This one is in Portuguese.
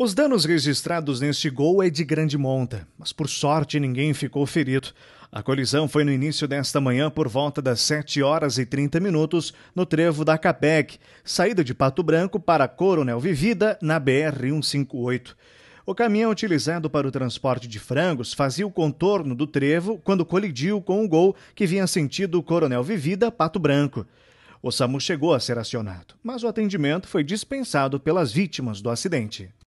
Os danos registrados neste gol é de grande monta, mas por sorte ninguém ficou ferido. A colisão foi no início desta manhã por volta das 7 horas e 30 minutos no trevo da Capec, saída de Pato Branco para Coronel Vivida na BR 158. O caminhão utilizado para o transporte de frangos fazia o contorno do trevo quando colidiu com o gol que vinha sentido Coronel Vivida Pato Branco. O SAMU chegou a ser acionado, mas o atendimento foi dispensado pelas vítimas do acidente.